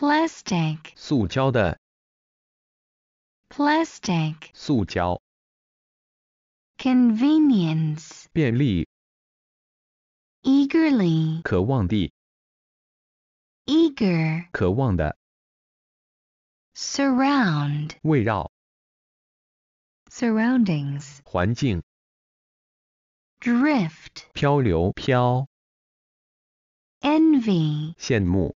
plastic 塑胶的 plastic 塑胶 convenience 便利 eagerly 渴望地 eager 渴望的 surround 围绕 surroundings 环境 drift 漂流飘 envy 羡慕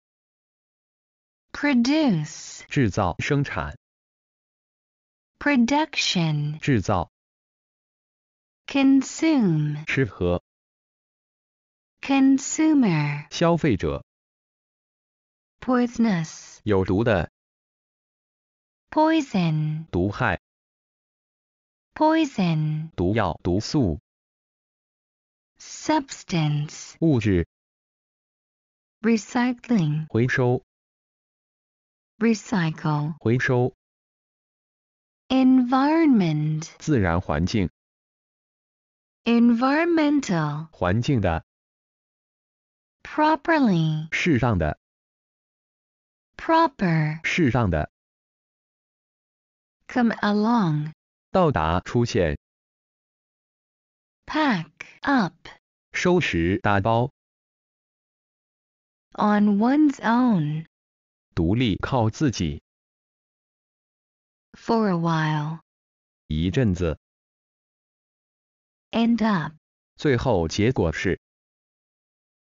produce 制造、生产。production poison 吃喝。consumer 消费者。poisonous 有毒的。poison 毒害。poison 毒药、毒素。substance 物质。recycling 回收。recycle 回收 environment 自然环境 environmental 环境的 properly 适当的 proper 适当的 come along 到达出现 pack up 收拾打包 on one's own 独立靠自己。For a while。一阵子。End up。最后结果是。